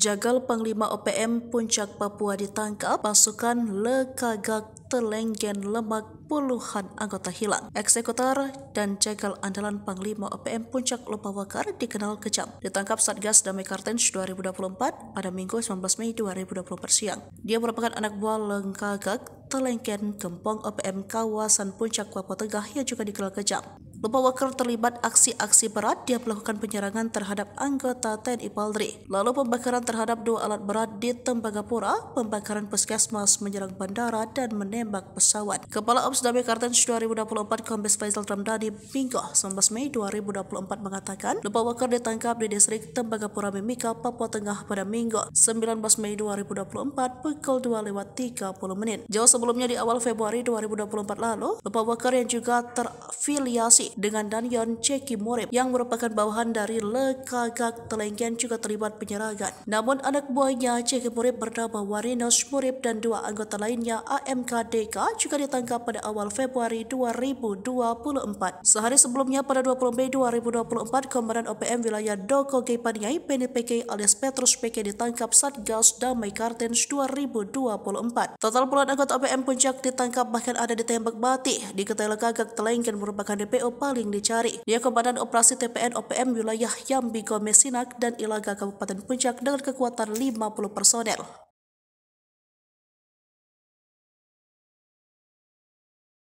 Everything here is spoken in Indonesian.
Jagal Panglima OPM Puncak Papua ditangkap, pasukan Lekagak terlenggen lemak puluhan anggota hilang. Eksekutor dan jagal andalan Panglima OPM Puncak Lopawakar dikenal kejam. Ditangkap Satgas Damai Kartens 2024 pada Minggu 19 Mei 2024 siang. Dia merupakan anak buah Lengkagak Telengken, Gempong, OPM kawasan Puncak Papua Tengah yang juga digelar kejam. Lupa Walker terlibat aksi-aksi berat, dia melakukan penyerangan terhadap anggota TNI Polri. Lalu pembakaran terhadap dua alat berat di Tembagapura, pembakaran puskesmas menyerang bandara dan menembak pesawat. Kepala Ops Kartens 2024 Kombes Faisal Ramdani Minggu 19 Mei 2024 mengatakan, Lupa Walker ditangkap di distrik Tembagapura Mimika, Papua Tengah pada Minggu 19 Mei 2024 pukul 2 lewat 30 menit. Jauh sebelumnya di awal Februari 2024 lalu, Lupa Bakar yang juga terafiliasi dengan Danyon Ceki Morib yang merupakan bawahan dari Lekagak Telenggen juga terlibat penyerangan. Namun anak buahnya Ceki Morib bernama Warinos Morib dan dua anggota lainnya AMKDK juga ditangkap pada awal Februari 2024. Sehari sebelumnya pada 20 Mei 2024, Komandan OPM wilayah Doko Gepaniai PNPK alias Petrus PK ditangkap Satgas Damai Kartens 2024. Total puluhan anggota OPM PM Puncak ditangkap bahkan ada ditembak mati. Diketahui Gagak Telengken merupakan DPO paling dicari. Dia komandan operasi TPN OPM wilayah Yambi Gomesinak dan Ilaga Kabupaten Puncak dengan kekuatan 50 personel.